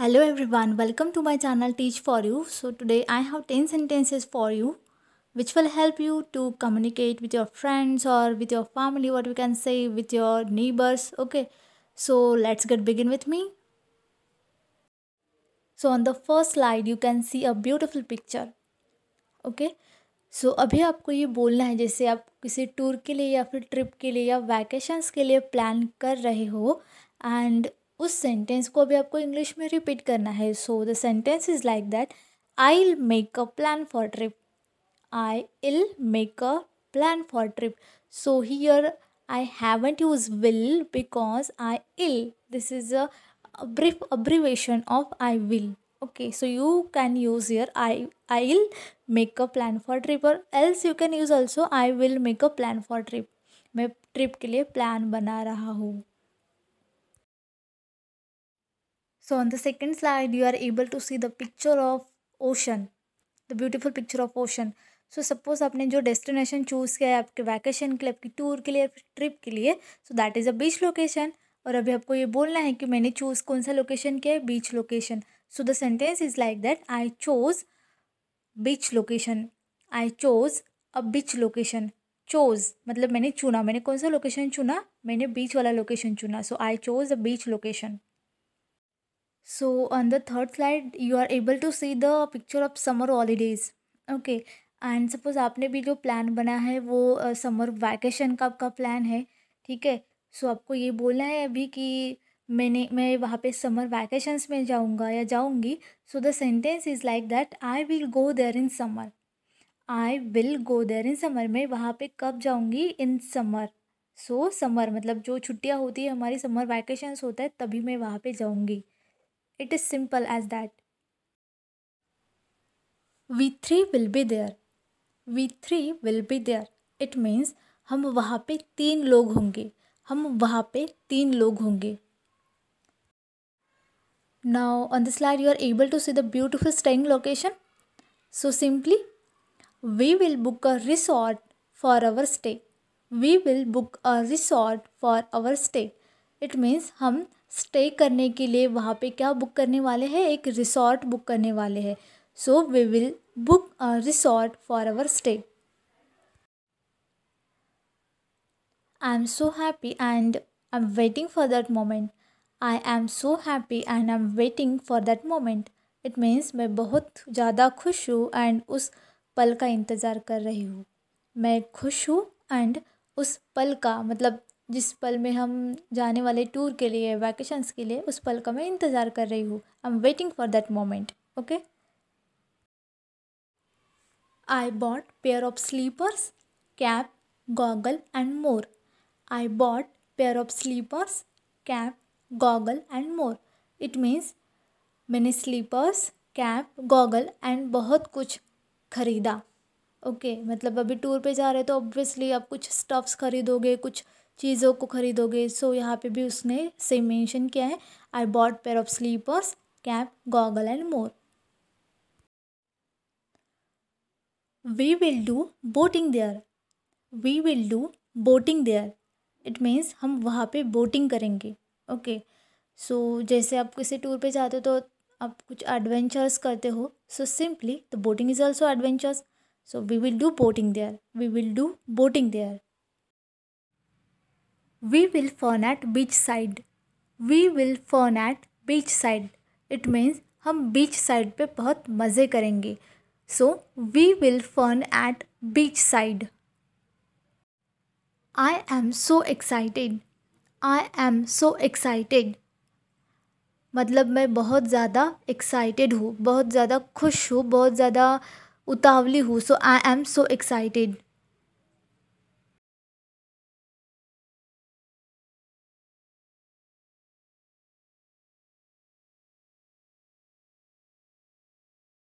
Hello everyone welcome to my channel teach for you so today I have ten sentences for you which will help you to communicate with your friends और with your family what you can say with your neighbours okay so let's get begin with me so on the first slide you can see a beautiful picture okay so अभी आपको ये बोलना है जैसे आप किसी tour के लिए या फिर ट्रिप के लिए या वैकेशंस के लिए प्लान कर रहे हो एंड उस सेंटेंस को अभी आपको इंग्लिश में रिपीट करना है so the sentence is like that I will make a plan for trip I will make a plan for trip so here I haven't use will because I I'll this is a brief of I will okay so you can use use I I will make a plan for trip और else you can use also I will make a plan for trip मैं trip के लिए plan बना रहा हूँ So on the second slide, you are able to see the picture of ocean, the beautiful picture of ocean. So suppose आपने जो destination choose किया है आपके वैकेशन के लिए आपकी टूर के लिए ट्रिप के लिए so that is a beach location और अभी आपको ये बोलना है कि मैंने चूज़ कौन सा लोकेशन किया है beach location so the sentence is like that I chose beach location I chose a beach location chose मतलब मैंने चुना मैंने कौन सा लोकेशन चुना मैंने बीच वाला लोकेशन चुना so I chose a beach location so on the third slide you are able to see the picture of summer holidays okay and suppose आपने भी जो plan बना है वो summer vacation का आपका plan है ठीक है so आपको ये बोलना है अभी कि मैंने मैं वहाँ पे summer vacations में जाऊँगा या जाऊँगी so the sentence is like that I will go there in summer I will go there in summer मैं वहाँ पे कब जाऊँगी in summer so so, summer मतलब जो छुट्टियाँ होती है हमारी समर वैकेशंस होता है तभी मैं वहाँ पे जाऊँगी It is simple as that. We three will be there. We three will be there. It means हम वहाँ पे तीन लोग होंगे हम वहाँ पे तीन लोग होंगे Now on the slide you are able to see the beautiful staying location. So simply we will book a resort for our stay. We will book a resort for our stay. It means हम stay करने के लिए वहाँ पे क्या book करने वाले हैं एक रिसॉर्ट बुक करने वाले हैं so we will book a resort for our stay I so happy and I am waiting for that moment I am so happy and I am waiting for that moment it means मैं बहुत ज़्यादा खुश हूँ and उस पल का इंतज़ार कर रही हूँ मैं खुश हूँ एंड उस पल का मतलब जिस पल में हम जाने वाले टूर के लिए वैकेशंस के लिए उस पल का मैं इंतज़ार कर रही हूँ I am waiting for that moment okay I bought pair of slippers cap goggle and more I bought pair of slippers cap goggle and more it means मैंने स्लीपर्स कैप गॉगल एंड बहुत कुछ खरीदा okay okay, मतलब अभी tour पे जा रहे तो ऑब्वियसली आप कुछ स्टफ्स खरीदोगे कुछ चीज़ों को ख़रीदोगे सो यहाँ पे भी उसने सेम मेंशन किया है I bought pair of slippers cap goggle and more we will do boating there we will do boating there it means हम वहाँ पे बोटिंग करेंगे ओके okay. सो so, जैसे आप किसी टूर पे जाते हो तो आप कुछ एडवेंचर्स करते हो so simply the boating is also adventures so we will do boating there we will do boating there We will phone at beach side. We will phone at beach side. It means हम beach side पे बहुत मज़े करेंगे so we will phone at beach side I am so excited I am so excited मतलब मैं बहुत ज़्यादा excited हूँ बहुत ज़्यादा खुश हूँ बहुत ज़्यादा उतावली हूँ सो आई एम सो एक्साइटेड